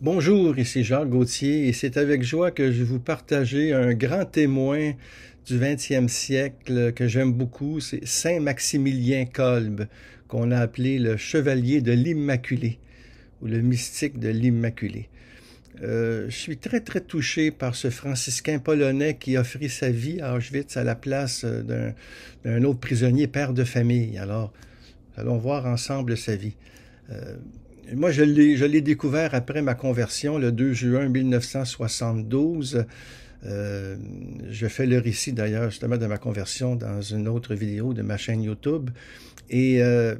Bonjour, ici Jacques Gauthier et c'est avec joie que je vais vous partager un grand témoin du 20e siècle que j'aime beaucoup, c'est Saint Maximilien Kolb, qu'on a appelé le chevalier de l'Immaculé ou le mystique de l'Immaculé. Euh, je suis très très touché par ce franciscain polonais qui offrit sa vie à Auschwitz à la place d'un autre prisonnier père de famille. Alors, allons voir ensemble sa vie. Euh, moi, je l'ai découvert après ma conversion le 2 juin 1972. Euh, je fais le récit d'ailleurs justement de ma conversion dans une autre vidéo de ma chaîne YouTube. Et euh,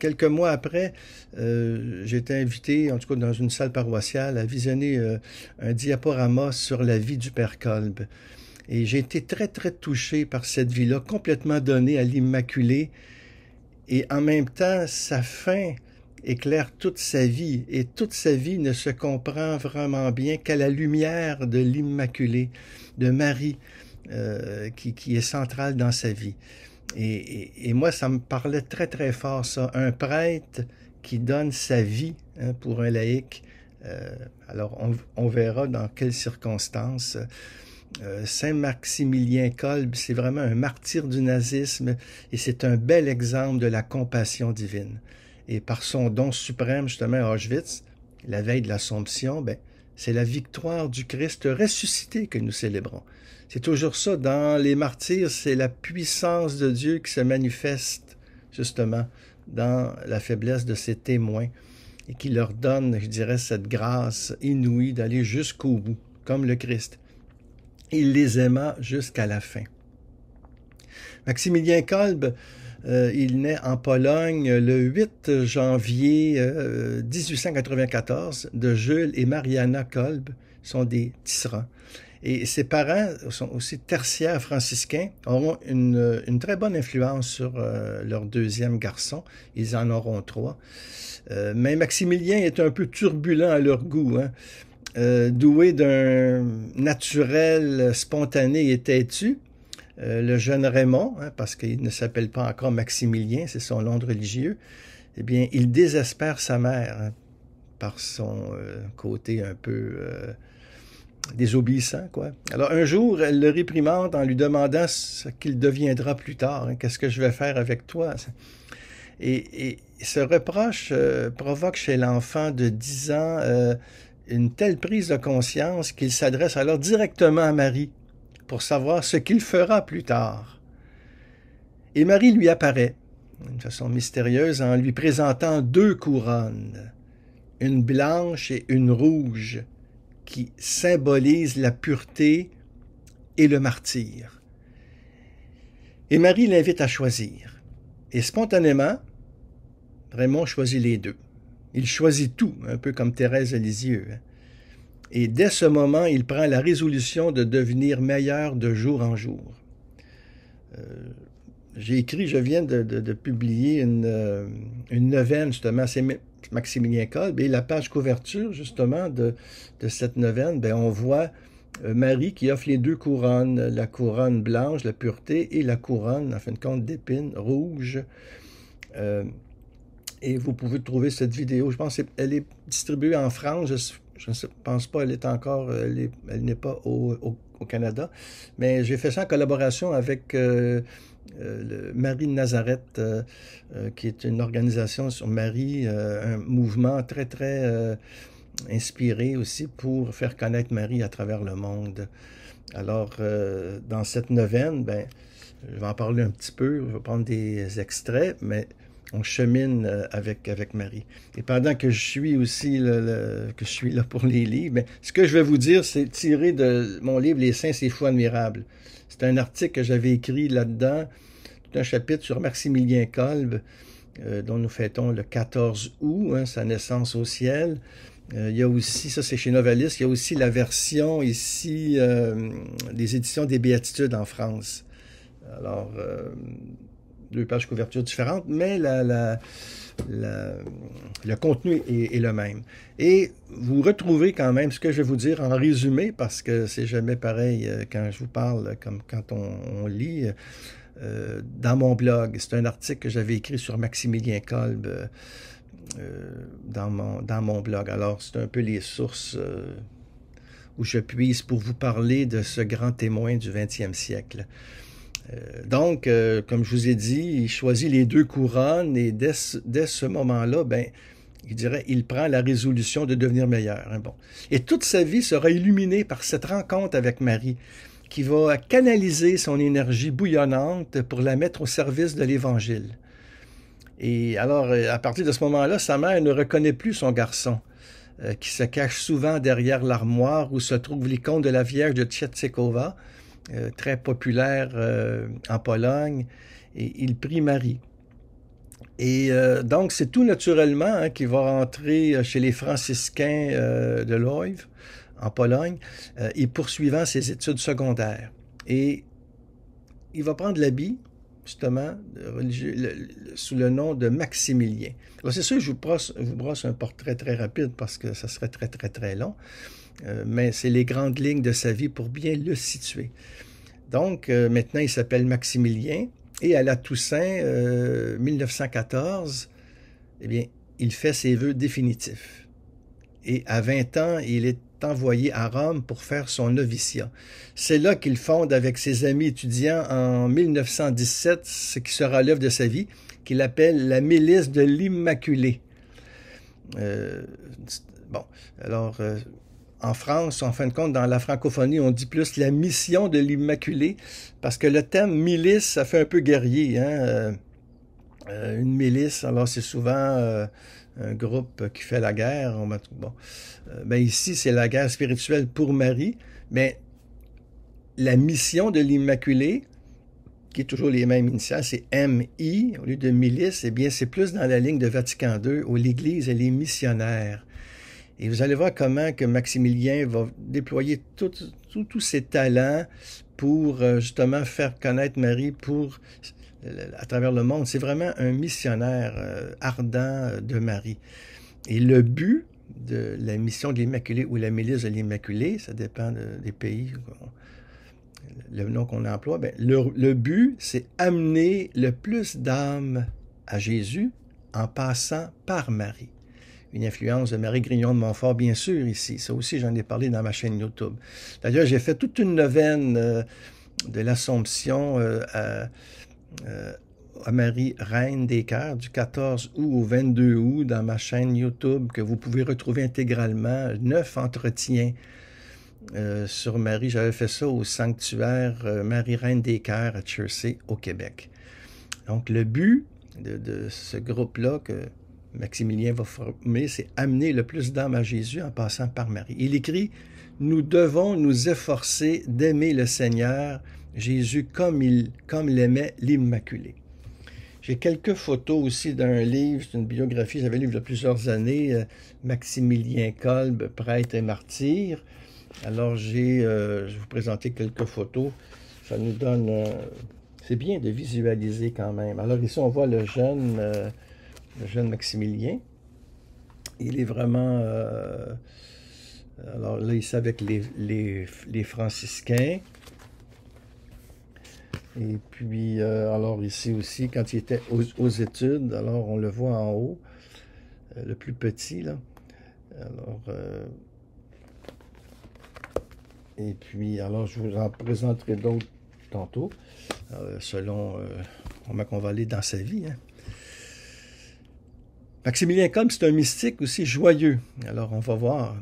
quelques mois après, euh, j'étais invité, en tout cas dans une salle paroissiale, à visionner euh, un diaporama sur la vie du Père Kolb. Et j'ai été très très touché par cette vie-là, complètement donnée à l'immaculé Et en même temps, sa fin éclaire toute sa vie, et toute sa vie ne se comprend vraiment bien qu'à la lumière de l'Immaculée, de Marie, euh, qui, est centrale dans sa vie. Et, moi, ça me parlait très très fort, ça. Un prêtre qui donne sa vie hein, pour un laïc, euh, alors on, verra dans quelles circonstances. Euh, Saint Maximilien Kolb, c'est vraiment un martyr du nazisme et c'est un bel exemple de la compassion divine. Et par son don suprême, justement, à Auschwitz, la veille de l'Assomption, ben, c'est la victoire du Christ ressuscité que nous célébrons. C'est toujours ça. Dans les martyrs, c'est la puissance de Dieu qui se manifeste, justement, dans la faiblesse de ses témoins et qui leur donne, je dirais, cette grâce inouïe d'aller jusqu'au bout, comme le Christ. Il les aima jusqu'à la fin. Maximilien Kolb, euh, il naît en Pologne le 8 janvier 1894 euh, de Jules et Mariana Kolb, sont des tisserands. Et ses parents sont aussi tertiaires franciscains, auront une, très bonne influence sur euh, leur deuxième garçon. Ils en auront trois. mais Maximilien est un peu turbulent à leur goût. Hein. doué d'un naturel spontané et têtu, euh, le jeune Raymond, hein, parce qu'il ne s'appelle pas encore Maximilien, c'est son nom de religieux, eh bien, il désespère sa mère hein, par son euh, côté un peu euh, désobéissant. Quoi. Alors un jour, elle le réprimande en lui demandant ce qu'il deviendra plus tard, hein, qu'est-ce que je vais faire avec toi. Et, et ce reproche provoque chez l'enfant de 10 ans une telle prise de conscience qu'il s'adresse alors directement à Marie pour savoir ce qu'il fera plus tard. Et Marie lui apparaît, d'une façon mystérieuse, en lui présentant deux couronnes, une blanche et une rouge, qui symbolisent la pureté et le martyr. Et Marie l'invite à choisir. Et spontanément, Raymond choisit les deux. Il choisit tout, un peu comme Thérèse Lisieux. Hein et dès ce moment, il prend la résolution de devenir meilleur de jour en jour. Euh, j'ai écrit, je viens de, de, publier une, euh, une, neuvaine, justement, c'est Maximilien Kolb, et la page couverture, justement, de, de cette neuvaine, ben, on voit euh, Marie qui offre les deux couronnes, la couronne blanche, la pureté, et la couronne, en fin de compte, d'épines rouges. et vous pouvez trouver cette vidéo, je pense qu'elle est distribuée en France, je je ne pense pas, elle est encore, euh, elle, n'est pas au, Canada. Mais j'ai fait ça en collaboration avec euh, euh, Marie Nazareth, qui est une organisation sur Marie, un mouvement très, très inspiré aussi pour faire connaître Marie à travers le monde. Alors, dans cette neuvaine, ben, je vais en parler un petit peu, je vais prendre des extraits, mais on chemine euh, avec, avec Marie. Et pendant que je suis aussi que je suis là pour les livres, ben, ce que je vais vous dire, c'est tiré de mon livre Les Saints, et fois admirables. C'est un article que j'avais écrit là-dedans, tout un chapitre sur Maximilien Kolb, euh, dont nous fêtons le 14 août, hein, sa naissance au ciel. Euh, il y a aussi, ça c'est chez Novalis, il y a aussi la version ici des éditions des Béatitudes en France. Alors, deux pages couverture différentes, mais la, le contenu est, le même. Et vous retrouvez quand même ce que je vais vous dire en résumé, parce que c'est jamais pareil euh, quand je vous parle, comme quand on, lit. Euh, dans mon blog, c'est un article que j'avais écrit sur Maximilien Kolb euh, dans, mon, dans mon blog. Alors, c'est un peu les sources où je puise pour vous parler de ce grand témoin du 20e siècle. Euh, donc, euh, comme je vous ai dit, il choisit les deux couronnes et dès, ce moment-là, ben, il dirait, il prend la résolution de devenir meilleur. Hein, bon. Et toute sa vie sera illuminée par cette rencontre avec Marie, qui va canaliser son énergie bouillonnante pour la mettre au service de l'Évangile. Et alors, euh, à partir de ce moment-là, sa mère ne reconnaît plus son garçon, qui se cache souvent derrière l'armoire où se trouve l'icône de la Vierge de Tchetsekova, euh, très populaire euh, en Pologne, et il prie Marie. Et euh, donc, c'est tout naturellement hein, qu'il va rentrer chez les franciscains de Lviv, en Pologne, et poursuivant ses études secondaires. Et il va prendre l'habit, justement, euh, sous le nom de Maximilien. Alors, c'est sûr que je vous brosse, un portrait très rapide parce que ça serait très, très, très long, euh, mais c'est les grandes lignes de sa vie pour bien le situer. Donc, euh, maintenant, il s'appelle Maximilien et à la Toussaint, 1914, eh bien, il fait ses vœux définitifs. Et à 20 ans, il est envoyé à Rome pour faire son noviciat. C'est là qu'il fonde avec ses amis étudiants en 1917 ce qui sera l'œuvre de sa vie, qu'il appelle la milice de l'immaculé euh, bon, alors euh, en France, en fin de compte, dans la francophonie, on dit plus la mission de l'immaculé parce que le terme milice, ça fait un peu guerrier. Hein? Euh, une milice, alors c'est souvent un groupe qui fait la guerre. On bon. Euh, ben ici, c'est la guerre spirituelle pour Marie, mais la mission de l'Immaculée, qui est toujours les mêmes initiales, c'est MI, au lieu de milice, eh bien, c'est plus dans la ligne de Vatican II, où l'Église, elle est missionnaire. Et vous allez voir comment que Maximilien va déployer tous ses talents pour euh, justement faire connaître Marie, pour à travers le monde. C'est vraiment un missionnaire euh, ardent euh, de Marie. Et le but de la mission de l'Immaculée ou la milice de l'Immaculée, ça dépend des pays, le nom qu'on emploie, ben, le, but, c'est amener le plus d'âmes à Jésus en passant par Marie une influence de Marie Grignon de Montfort, bien sûr, ici. Ça aussi, j'en ai parlé dans ma chaîne YouTube. D'ailleurs, j'ai fait toute une neuvaine euh, de l'Assomption à, à euh, Marie, Reine des Cœurs, du 14 août au 22 août, dans ma chaîne YouTube, que vous pouvez retrouver intégralement, neuf entretiens euh, sur Marie. J'avais fait ça au sanctuaire euh, Marie-Reine des Cœurs à Chersey, au Québec. Donc, le but de, de ce groupe-là que Maximilien va former, c'est amener le plus d'âmes à Jésus en passant par Marie. Il écrit Nous devons nous efforcer d'aimer le Seigneur Jésus comme il comme l'aimait l'Immaculée. J'ai quelques photos aussi d'un livre, c'est une biographie, j'avais lu il y a plusieurs années, euh, Maximilien Kolb, prêtre et martyr. Alors j'ai, euh, je vais vous présenter quelques photos. Ça nous donne, euh, c'est bien de visualiser quand même. Alors ici on voit le jeune, le jeune Maximilien. Il est vraiment, alors là est avec les, les franciscains. Et puis, euh, alors ici aussi, quand il était aux, études, alors on le voit en haut, euh, le plus petit, là. Alors, euh, et puis, alors je vous en présenterai d'autres tantôt, selon comment on va aller dans sa vie. Hein. Maximilien comme c'est un mystique aussi joyeux. Alors, on va voir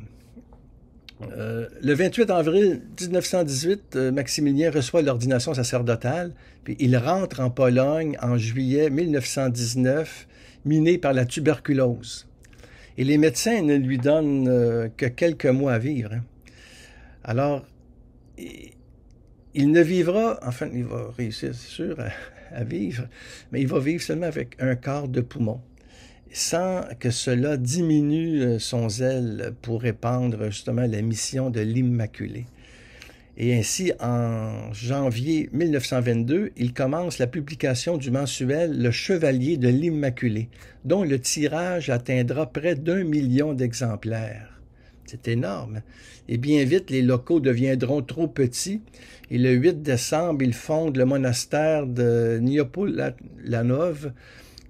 euh, le 28 avril 1918, euh, Maximilien reçoit l'ordination sacerdotale, puis il rentre en Pologne en juillet 1919, miné par la tuberculose. Et les médecins ne lui donnent euh, que quelques mois à vivre. Hein. Alors, il ne vivra, enfin, il va réussir, c'est sûr, à vivre, mais il va vivre seulement avec un quart de poumon sans que cela diminue euh, son zèle pour répandre justement la mission de l'Immaculée. Et ainsi, en janvier 1922, il commence la publication du mensuel Le Chevalier de l'Immaculée, dont le tirage atteindra près d'un million d'exemplaires. C'est énorme. Et bien vite, les locaux deviendront trop petits. Et le 8 décembre, il fonde le monastère de niopoul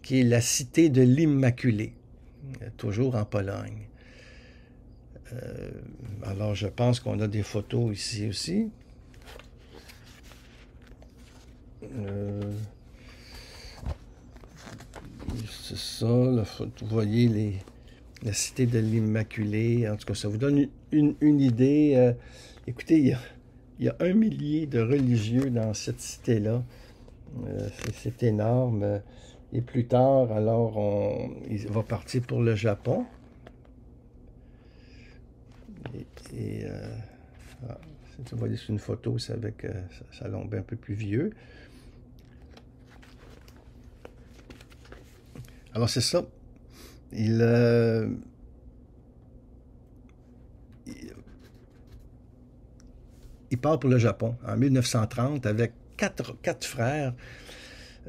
qui est la cité de l'Immaculée, euh, toujours en Pologne. Euh, alors, je pense qu'on a des photos ici aussi. Euh, c'est ça, vous voyez la cité de l'Immaculée. En tout cas, ça vous donne une, idée. écoutez, il y, a, un millier de religieux dans cette cité-là. c'est énorme. Et plus tard, alors, il va partir pour le Japon. Et, euh, ah, tu vois, une photo, c'est avec sa, euh, lombe un peu plus vieux. Alors, c'est ça. Il, euh, il, part pour le Japon en 1930 avec quatre, quatre frères.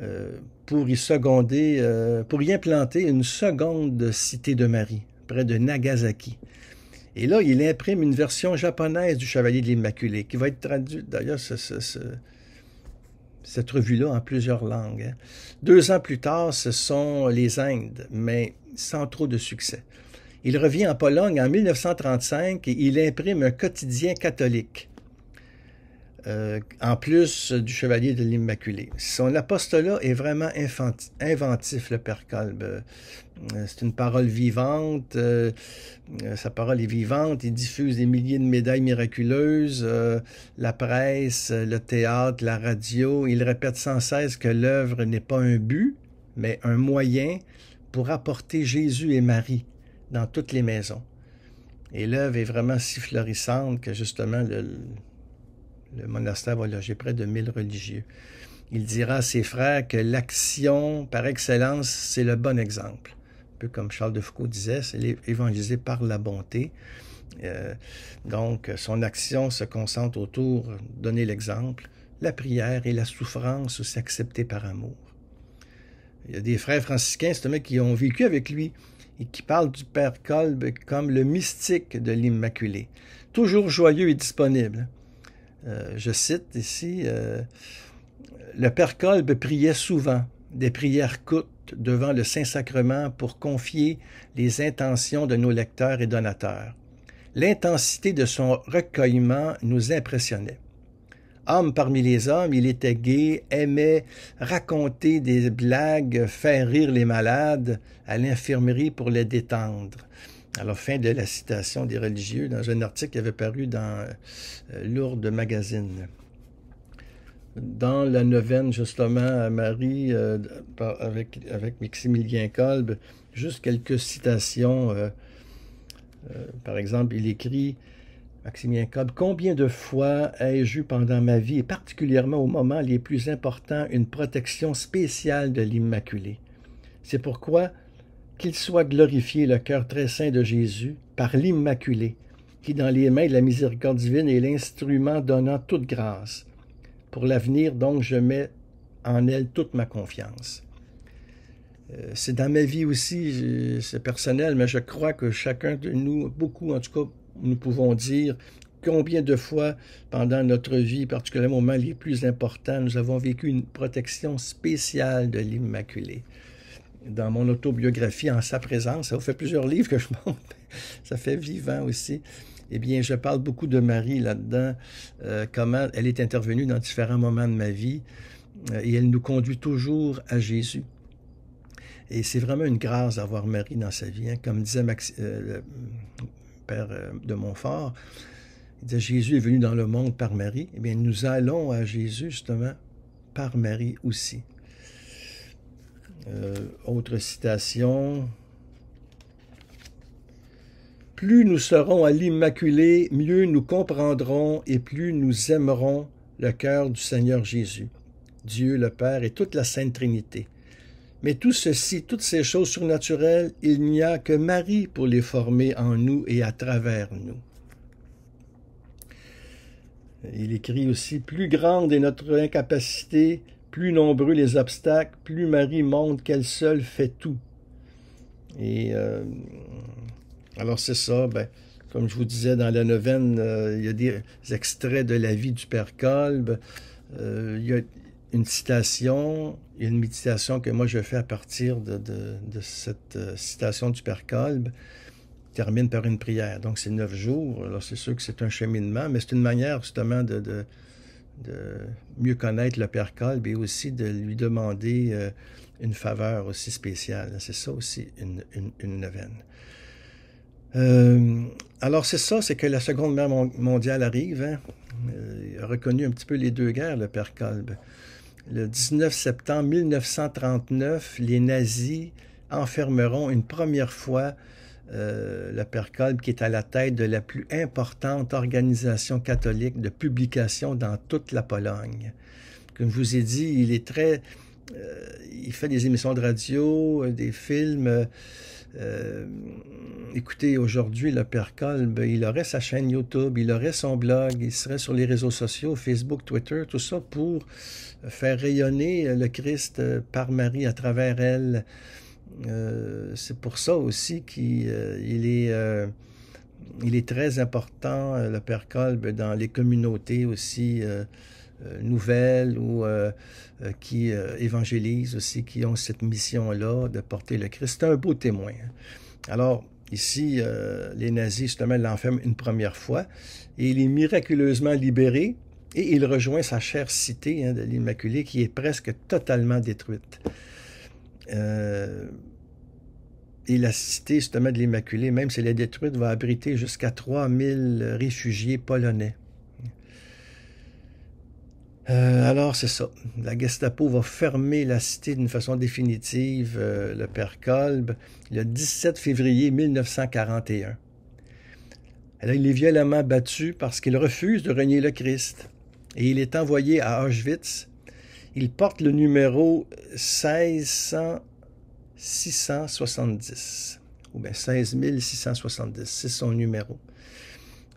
Euh, pour y seconder, euh, pour y implanter une seconde cité de Marie, près de Nagasaki. Et là, il imprime une version japonaise du Chevalier de l'Immaculée, qui va être traduite d'ailleurs cette revue-là en plusieurs langues. Hein. Deux ans plus tard, ce sont les Indes, mais sans trop de succès. Il revient en Pologne en 1935 et il imprime un quotidien catholique. Euh, en plus du Chevalier de l'Immaculée. Son apostolat est vraiment inventif, le Père euh, c'est une parole vivante, euh, sa parole est vivante, il diffuse des milliers de médailles miraculeuses, la presse, le théâtre, la radio, il répète sans cesse que l'œuvre n'est pas un but, mais un moyen pour apporter Jésus et Marie dans toutes les maisons. Et l'œuvre est vraiment si florissante que justement le, le monastère va loger près de 1000 religieux. Il dira à ses frères que l'action par excellence, c'est le bon exemple. Un peu comme Charles de Foucault disait, c'est évangélisé par la bonté. Euh, donc, son action se concentre autour donner l'exemple, la prière et la souffrance aussi s'accepter par amour. Il y a des frères franciscains, c'est qui ont vécu avec lui et qui parlent du Père Kolb comme le mystique de l'Immaculé, toujours joyeux et disponible. Euh, je cite ici, euh, le Père Kolb priait souvent des prières courtes devant le Saint-Sacrement pour confier les intentions de nos lecteurs et donateurs. L'intensité de son recueillement nous impressionnait. Homme parmi les hommes, il était gai, aimait raconter des blagues, faire rire les malades à l'infirmerie pour les détendre. Alors, fin de la citation des religieux dans un article qui avait paru dans euh, Lourdes Magazine. Dans la neuvaine, justement, à Marie, euh, avec, Maximilien Kolb, juste quelques citations. Euh, par exemple, il écrit Maximilien Kolb, « combien de fois ai-je eu pendant ma vie, et particulièrement au moment les plus importants, une protection spéciale de l'Immaculée C'est pourquoi qu'il soit glorifié le cœur très saint de Jésus par l'Immaculé, qui dans les mains de la miséricorde divine est l'instrument donnant toute grâce. Pour l'avenir, donc, je mets en elle toute ma confiance. Euh, c'est dans ma vie aussi, euh, c'est personnel, mais je crois que chacun de nous, beaucoup en tout cas, nous pouvons dire combien de fois pendant notre vie, particulièrement au les plus importants, nous avons vécu une protection spéciale de l'Immaculée dans mon autobiographie en sa présence. Ça fait plusieurs livres que je monte. Ça fait vivant aussi. Eh bien, je parle beaucoup de Marie là-dedans, euh, comment elle est intervenue dans différents moments de ma vie euh, et elle nous conduit toujours à Jésus. Et c'est vraiment une grâce d'avoir Marie dans sa vie. Hein. Comme disait euh, le père de Montfort, il Jésus est venu dans le monde par Marie. Eh bien, nous allons à Jésus justement par Marie aussi. Euh, autre citation. Plus nous serons à l'Immaculée, mieux nous comprendrons et plus nous aimerons le cœur du Seigneur Jésus, Dieu le Père et toute la Sainte Trinité. Mais tout ceci, toutes ces choses surnaturelles, il n'y a que Marie pour les former en nous et à travers nous. Il écrit aussi Plus grande est notre incapacité, plus nombreux les obstacles, plus Marie montre qu'elle seule fait tout. Et euh, alors c'est ça, ben, comme je vous disais dans la novenne, euh, il y a des extraits de la vie du Père Kolb. Euh, il y a une citation, il y a une méditation que moi je fais à partir de, cette citation du Père Kolb termine par une prière. Donc, c'est neuf jours. Alors, c'est sûr que c'est un cheminement, mais c'est une manière justement de, de mieux connaître le Père Kolb et aussi de lui demander euh, une faveur aussi spéciale. C'est ça aussi une, une, neuvaine. Euh, alors c'est ça, c'est que la Seconde Guerre mondiale arrive. Hein. Euh, il a reconnu un petit peu les deux guerres, le Père Kolb. Le 19 septembre 1939, les nazis enfermeront une première fois euh, le Père Kolb, qui est à la tête de la plus importante organisation catholique de publication dans toute la Pologne. Comme je vous ai dit, il est très... Euh, il fait des émissions de radio, euh, des films. écoutez, aujourd'hui, le Père Kolb, ben, il aurait sa chaîne YouTube, il aurait son blog, il serait sur les réseaux sociaux, Facebook, Twitter, tout ça pour faire rayonner le Christ par Marie à travers elle. Euh, c'est pour ça aussi qu'il euh, euh, est très important, le père percolbe, dans les communautés aussi nouvelles ou qui évangélisent aussi, qui ont cette mission-là de porter le Christ. C'est un beau témoin. Hein. Alors, ici, les nazis, justement, l'enferment une première fois et il est miraculeusement libéré et il rejoint sa chère cité hein, de l'Immaculée qui est presque totalement détruite. Euh, et la cité justement de l'Immaculée, même si elle est détruite, va abriter jusqu'à 3000 réfugiés polonais. Euh, alors c'est ça, la Gestapo va fermer la cité d'une façon définitive, euh, le père Kolb, le 17 février 1941. Alors il est violemment battu parce qu'il refuse de régner le Christ et il est envoyé à Auschwitz il porte le numéro 16670. ou bien 16670, c'est son numéro.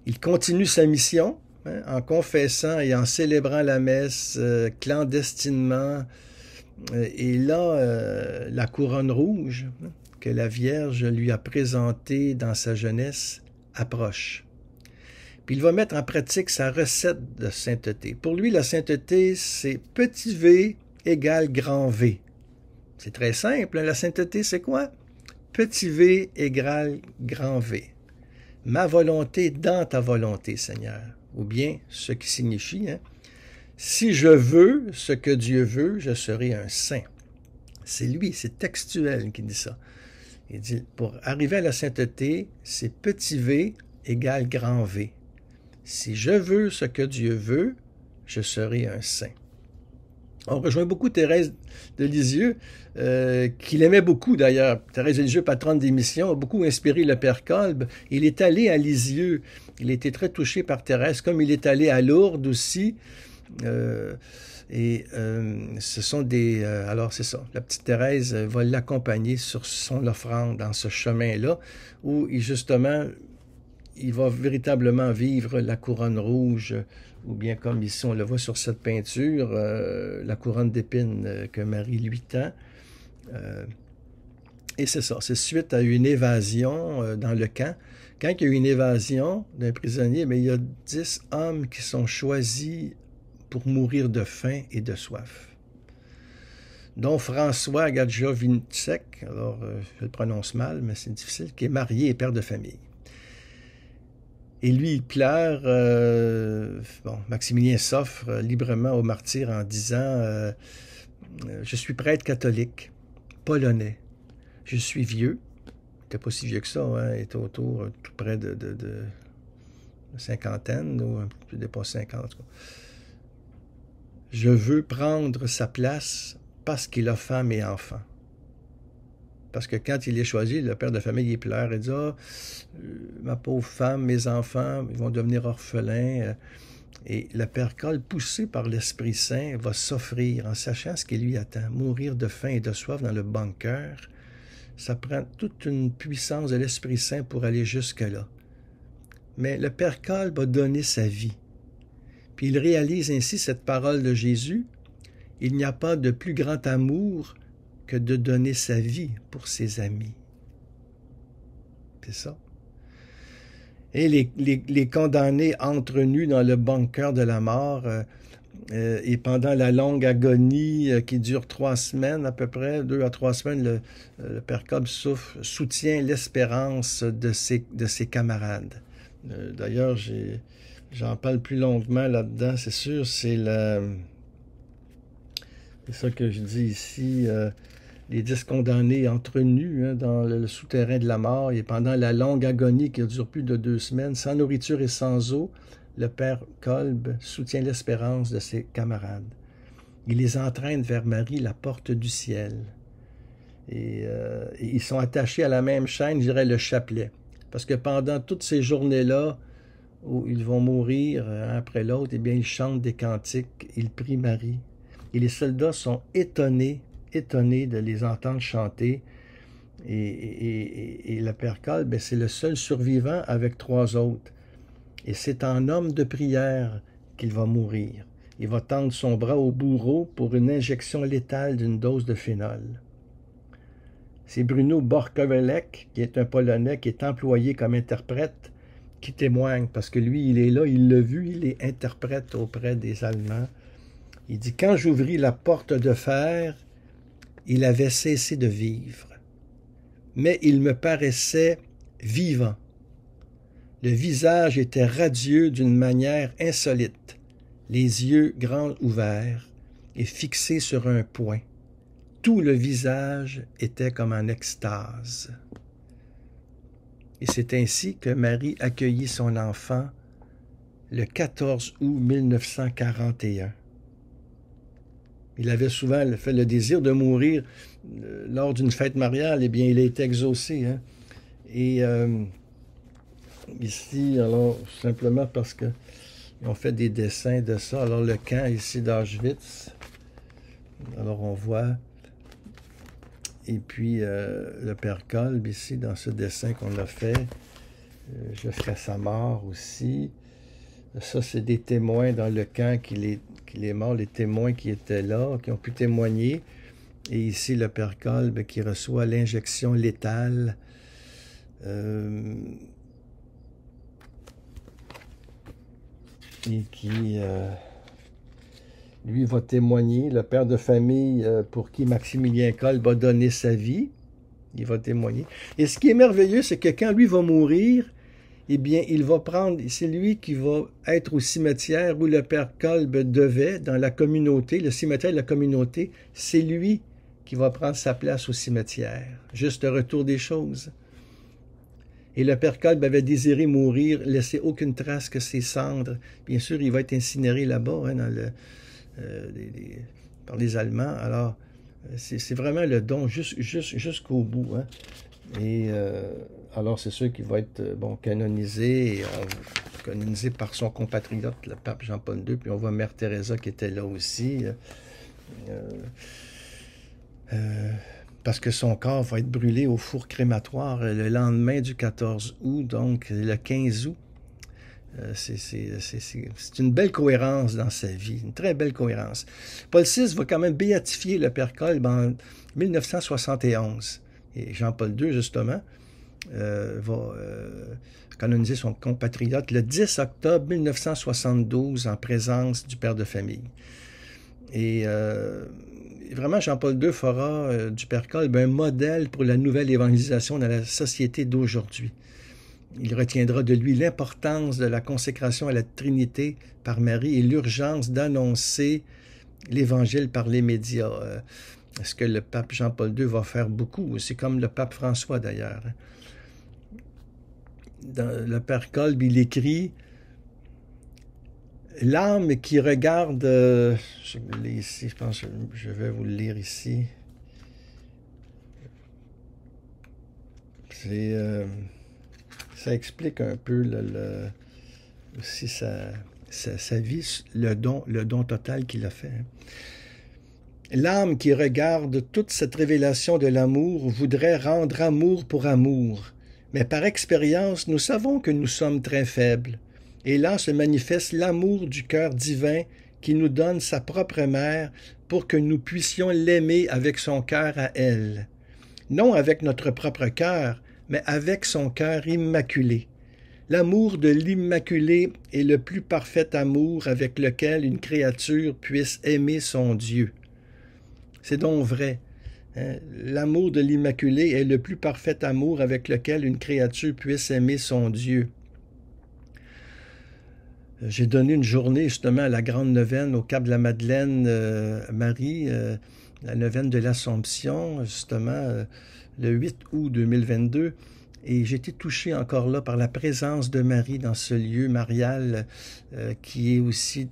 Il continue sa mission hein, en confessant et en célébrant la messe euh, clandestinement. Euh, et là, euh, la couronne rouge hein, que la Vierge lui a présentée dans sa jeunesse approche puis il va mettre en pratique sa recette de sainteté. Pour lui, la sainteté, c'est petit v égale grand V. C'est très simple. Hein? La sainteté, c'est quoi? Petit v égale grand V. Ma volonté dans ta volonté, Seigneur. Ou bien, ce qui signifie, hein, si je veux ce que Dieu veut, je serai un saint. C'est lui, c'est textuel qui dit ça. Il dit, pour arriver à la sainteté, c'est petit v égale grand V. Si je veux ce que Dieu veut, je serai un saint. On rejoint beaucoup Thérèse de Lisieux, euh, qu'il aimait beaucoup d'ailleurs. Thérèse de Lisieux, patronne des missions, a beaucoup inspiré le père Kolb. Il est allé à Lisieux. Il était très touché par Thérèse, comme il est allé à Lourdes aussi. Euh, et euh, ce sont des. alors, c'est ça. La petite Thérèse va l'accompagner sur son offrande dans ce chemin-là, où il, justement, il va véritablement vivre la couronne rouge, ou bien comme ici on le voit sur cette peinture, euh, la couronne d'épines euh, que Marie lui tend. Euh, et c'est ça, c'est suite à une évasion dans le camp. Quand il y a eu une évasion d'un prisonnier, mais il y a dix hommes qui sont choisis pour mourir de faim et de soif dont François Gadja alors je le prononce mal, mais c'est difficile, qui est marié et père de famille et lui il pleure, euh, bon, Maximilien s'offre librement au martyr en disant euh, euh, Je suis prêtre catholique, polonais, je suis vieux. Il n'était pas si vieux que ça, hein. il était autour, tout près de, de, cinquantaine, ou un peu plus 50 Je veux prendre sa place parce qu'il a femme et enfants parce que quand il est choisi, le père de famille, il pleure et dit ah, euh, ma pauvre femme, mes enfants, ils vont devenir orphelins. Euh. Et le Père col poussé par l'Esprit Saint, va s'offrir en sachant ce qui lui attend. Mourir de faim et de soif dans le bunker, ça prend toute une puissance de l'Esprit Saint pour aller jusque-là. Mais le Père col va donner sa vie. Puis il réalise ainsi cette parole de Jésus. Il n'y a pas de plus grand amour que de donner sa vie pour ses amis. C'est ça. Et les, condamnés entrent nus dans le bunker de la mort, euh, euh, et pendant la longue agonie euh, qui dure trois semaines à peu près, deux à trois semaines, le, père Cobb soutient l'espérance de ses, de ses camarades. D'ailleurs, j'en parle plus longuement là-dedans, c'est sûr, c'est ça que je dis ici les dix condamnés entre nus hein, dans le, souterrain de la mort et pendant la longue agonie qui dure plus de deux semaines, sans nourriture et sans eau, le père Kolb soutient l'espérance de ses camarades. Il les entraîne vers Marie, la porte du ciel. Et, euh, ils sont attachés à la même chaîne, je dirais le chapelet. Parce que pendant toutes ces journées-là, où ils vont mourir euh, un après l'autre, et eh bien, ils chantent des cantiques, ils prient Marie. Et les soldats sont étonnés étonné de les entendre chanter. Et, et, et le Père Calbe, c'est le seul survivant avec trois autres. Et c'est en homme de prière qu'il va mourir. Il va tendre son bras au bourreau pour une injection létale d'une dose de phénol. C'est Bruno Borkovelec, qui est un Polonais qui est employé comme interprète, qui témoigne, parce que lui, il est là, il l'a vu, il est interprète auprès des Allemands. Il dit Quand j'ouvris la porte de fer, il avait cessé de vivre. Mais il me paraissait vivant. Le visage était radieux d'une manière insolite, les yeux grands ouverts et fixés sur un point. Tout le visage était comme en extase. Et c'est ainsi que Marie accueillit son enfant le 14 août 1941. Il avait souvent le, fait le désir de mourir euh, lors d'une fête mariale. Eh bien, il a été exaucé. Hein. Et euh, ici, alors, simplement parce que fait des dessins de ça. Alors, le camp ici d'Auschwitz. Alors, on voit. Et puis, euh, le père Kolb, ici, dans ce dessin qu'on a fait. jusqu'à sa mort aussi. Ça, c'est des témoins dans le camp qu'il est... Il est mort, les témoins qui étaient là, qui ont pu témoigner. Et ici, le père Kolb ben, qui reçoit l'injection létale. Euh, et qui, euh, lui, va témoigner, le père de famille euh, pour qui Maximilien Kolb a donné sa vie. Il va témoigner. Et ce qui est merveilleux, c'est que quand lui va mourir, eh bien, il va prendre, c'est lui qui va être au cimetière où le père Kolb devait, dans la communauté, le cimetière de la communauté, c'est lui qui va prendre sa place au cimetière. Juste le retour des choses. Et le père Kolb avait désiré mourir, laisser aucune trace que ses cendres. Bien sûr, il va être incinéré là-bas, hein, euh, par les Allemands. Alors, euh, c'est vraiment le don jusqu'au bout. Hein. Et euh, alors, c'est sûr qu'il va être euh, bon, canonisé, et par son compatriote, le pape Jean-Paul II. Puis on voit Mère Teresa qui était là aussi. Euh, parce que son corps va être brûlé au four crématoire le lendemain du 14 août, donc le 15 août. C'est une belle cohérence dans sa vie, une très belle cohérence. Paul VI va quand même béatifier le père Kolb en 1971. Et Jean-Paul II, justement, euh, va euh, canoniser son compatriote le 10 octobre 1972 en présence du père de famille. Et euh, vraiment, Jean-Paul II fera du père Kolb ben, un modèle pour la nouvelle évangélisation dans la société d'aujourd'hui. Il retiendra de lui l'importance de la consécration à la Trinité par Marie et l'urgence d'annoncer l'Évangile par les médias. Est-ce que le pape Jean-Paul II va faire beaucoup? C'est comme le pape François d'ailleurs. Hein. Dans le père Kolb, il écrit L'âme qui regarde. Euh, je je pense je vais vous le lire ici. C'est. Euh, ça explique un peu le, aussi sa, vie, le don, le don total qu'il a fait. Hein. L'âme qui regarde toute cette révélation de l'amour voudrait rendre amour pour amour, mais par expérience nous savons que nous sommes très faibles, et là se manifeste l'amour du cœur divin qui nous donne sa propre mère pour que nous puissions l'aimer avec son cœur à elle, non avec notre propre cœur, mais avec son cœur immaculé. L'amour de l'Immaculé est le plus parfait amour avec lequel une créature puisse aimer son Dieu. C'est donc vrai. Hein. L'amour de l'Immaculée est le plus parfait amour avec lequel une créature puisse aimer son Dieu. Euh, j'ai donné une journée justement à la Grande Neuvaine au Cap de la Madeleine, euh, Marie, euh, la Neuvaine de l'Assomption, justement, le 8 août 2022. Et j'ai été touché encore là par la présence de Marie dans ce lieu marial qui est aussi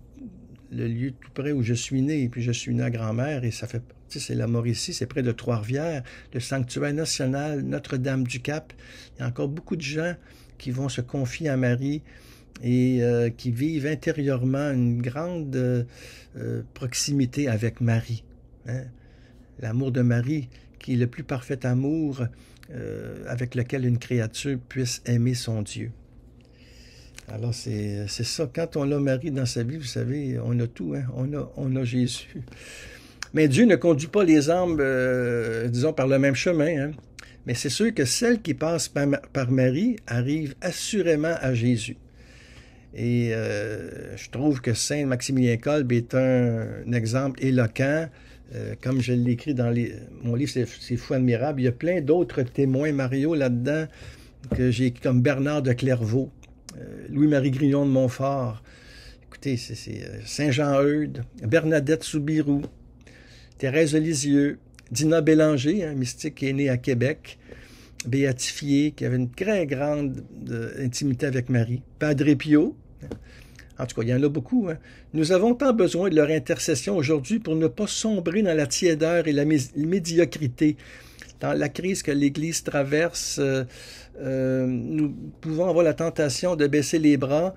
le lieu tout près où je suis né, et puis je suis né à grand-mère, et ça fait partie, c'est la Mauricie, c'est près de Trois-Rivières, le sanctuaire national Notre-Dame-du-Cap. Il y a encore beaucoup de gens qui vont se confier à Marie et euh, qui vivent intérieurement une grande euh, proximité avec Marie. Hein. L'amour de Marie, qui est le plus parfait amour euh, avec lequel une créature puisse aimer son Dieu. Alors, c'est ça. Quand on a Marie dans sa vie, vous savez, on a tout. Hein? On, a, on a Jésus. Mais Dieu ne conduit pas les âmes, euh, disons, par le même chemin. Hein. Mais c'est sûr que celles qui passent par, Marie arrivent assurément à Jésus. Et euh, je trouve que Saint Maximilien Kolb est un, exemple éloquent. Euh, comme je l'écris dans mon livre, c'est fou admirable. Il y a plein d'autres témoins, Mario, là-dedans, que j'ai comme Bernard de Clairvaux, euh, Louis-Marie Grillon de Montfort. Écoutez, c'est euh, Saint-Jean-Eudes, Bernadette Soubirou, Thérèse Lisieux, Dina Bélanger, un hein, mystique qui est née à Québec, béatifiée, qui avait une très grande intimité avec Marie, Padre Pio. En tout cas, il y en a beaucoup. Hein. Nous avons tant besoin de leur intercession aujourd'hui pour ne pas sombrer dans la tiédeur et la médiocrité dans la crise que l'Église traverse, euh, euh, nous pouvons avoir la tentation de baisser les bras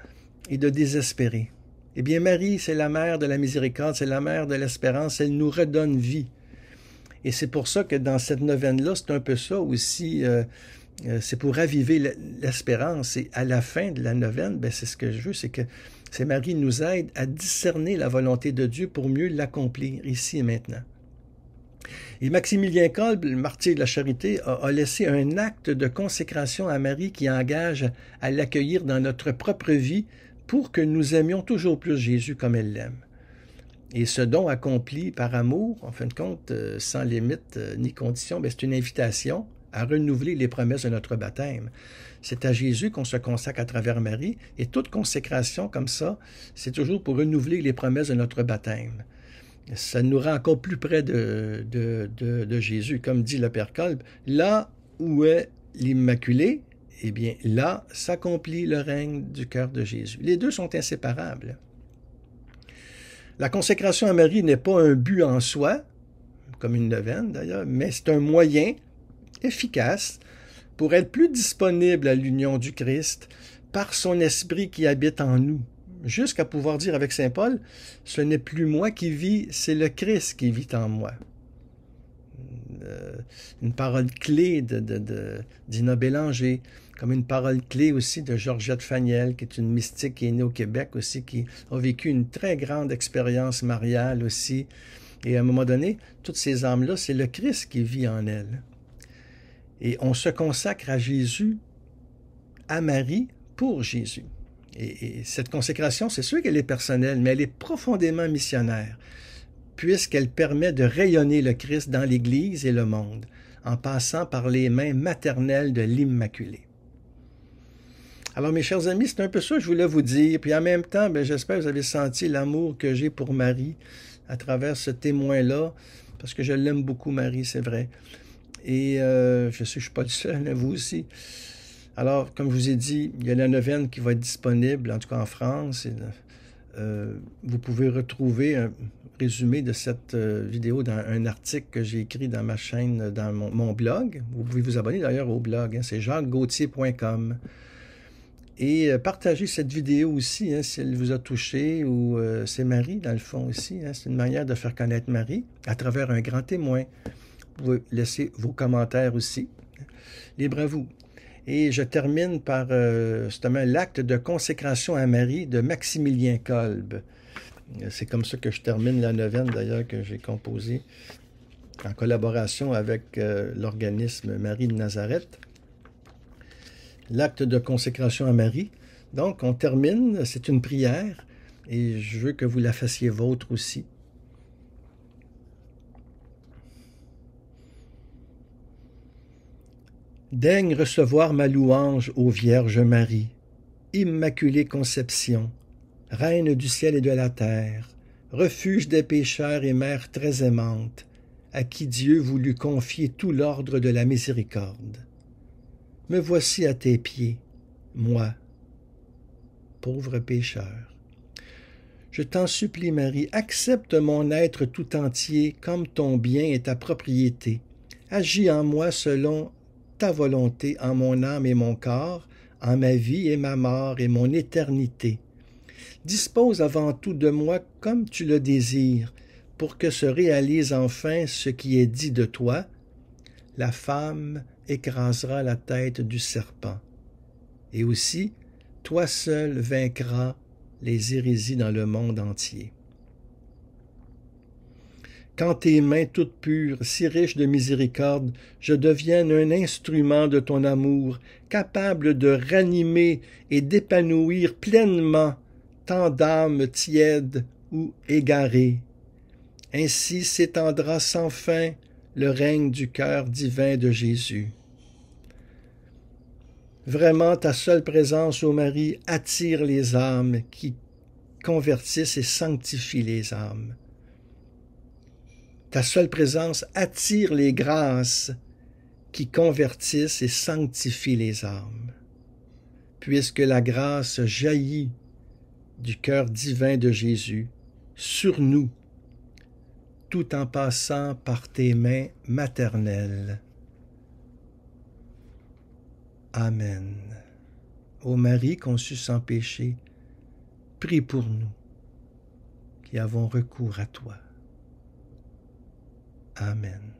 et de désespérer. Eh bien, Marie, c'est la mère de la miséricorde, c'est la mère de l'espérance, elle nous redonne vie. Et c'est pour ça que dans cette neuvaine-là, c'est un peu ça aussi. Euh, c'est pour raviver l'espérance. Et à la fin de la neuvaine, ben c'est ce que je veux, c'est que c'est Marie nous aide à discerner la volonté de Dieu pour mieux l'accomplir ici et maintenant. Et Maximilien Kolb, le martyr de la charité, a, laissé un acte de consécration à Marie qui engage à l'accueillir dans notre propre vie pour que nous aimions toujours plus Jésus comme elle l'aime. Et ce don accompli par amour, en fin de compte, euh, sans limite euh, ni condition, ben, c'est une invitation à renouveler les promesses de notre baptême. C'est à Jésus qu'on se consacre à travers Marie, et toute consécration comme ça, c'est toujours pour renouveler les promesses de notre baptême ça nous rend encore plus près de, de, de, Jésus. Comme dit le Père Kolb, là où est l'Immaculée, eh bien là s'accomplit le règne du cœur de Jésus. Les deux sont inséparables. La consécration à Marie n'est pas un but en soi, comme une neuvaine d'ailleurs, mais c'est un moyen efficace pour être plus disponible à l'union du Christ par son esprit qui habite en nous jusqu'à pouvoir dire avec Saint Paul, ce n'est plus moi qui vis, c'est le Christ qui vit en moi. Euh, une parole clé de, de, Bélanger, comme une parole clé aussi de Georgette Fagnel, qui est une mystique qui est née au Québec aussi, qui a vécu une très grande expérience mariale aussi. Et à un moment donné, toutes ces âmes-là, c'est le Christ qui vit en elles. Et on se consacre à Jésus, à Marie, pour Jésus. Et, cette consécration, c'est sûr qu'elle est personnelle, mais elle est profondément missionnaire, puisqu'elle permet de rayonner le Christ dans l'Église et le monde, en passant par les mains maternelles de l'Immaculée. Alors, mes chers amis, c'est un peu ça que je voulais vous dire. Puis en même temps, ben, j'espère que vous avez senti l'amour que j'ai pour Marie à travers ce témoin-là, parce que je l'aime beaucoup, Marie, c'est vrai. Et euh, je sais, je ne suis pas le seul, vous aussi. Alors, comme je vous ai dit, il y a la neuvaine qui va être disponible, en tout cas en France. Et, euh, vous pouvez retrouver un résumé de cette euh, vidéo dans un article que j'ai écrit dans ma chaîne, dans mon, blog. Vous pouvez vous abonner d'ailleurs au blog, hein, c'est jacquesgauthier.com. Et euh, partagez cette vidéo aussi, hein, si elle vous a touché, ou c'est Marie dans le fond aussi. Hein, c'est une manière de faire connaître Marie à travers un grand témoin. Vous pouvez laisser vos commentaires aussi. Libre à vous. Et je termine par euh, justement l'acte de consécration à Marie de Maximilien Kolb. C'est comme ça que je termine la neuvaine d'ailleurs que j'ai composée en collaboration avec euh, l'organisme Marie de Nazareth. L'acte de consécration à Marie. Donc on termine, c'est une prière et je veux que vous la fassiez vôtre aussi. Daigne recevoir ma louange, ô Vierge Marie, Immaculée Conception, Reine du ciel et de la terre, refuge des pécheurs et mère très aimante, à qui Dieu voulut confier tout l'ordre de la miséricorde. Me voici à tes pieds, moi, pauvre pécheur. Je t'en supplie, Marie, accepte mon être tout entier comme ton bien et ta propriété. Agis en moi selon ta volonté en mon âme et mon corps, en ma vie et ma mort et mon éternité. Dispose avant tout de moi comme tu le désires, pour que se réalise enfin ce qui est dit de toi. La femme écrasera la tête du serpent. Et aussi, toi seul vaincras les hérésies dans le monde entier. Quand tes mains toutes pures, si riches de miséricorde, je devienne un instrument de ton amour, capable de ranimer et d'épanouir pleinement tant d'âmes tièdes ou égarées. Ainsi s'étendra sans fin le règne du cœur divin de Jésus. Vraiment, ta seule présence, ô Marie, attire les âmes qui convertissent et sanctifient les âmes. Ta seule présence attire les grâces qui convertissent et sanctifient les âmes. Puisque la grâce jaillit du cœur divin de Jésus sur nous, tout en passant par tes mains maternelles. Amen. Ô Marie conçue sans péché, prie pour nous qui avons recours à toi. Amen.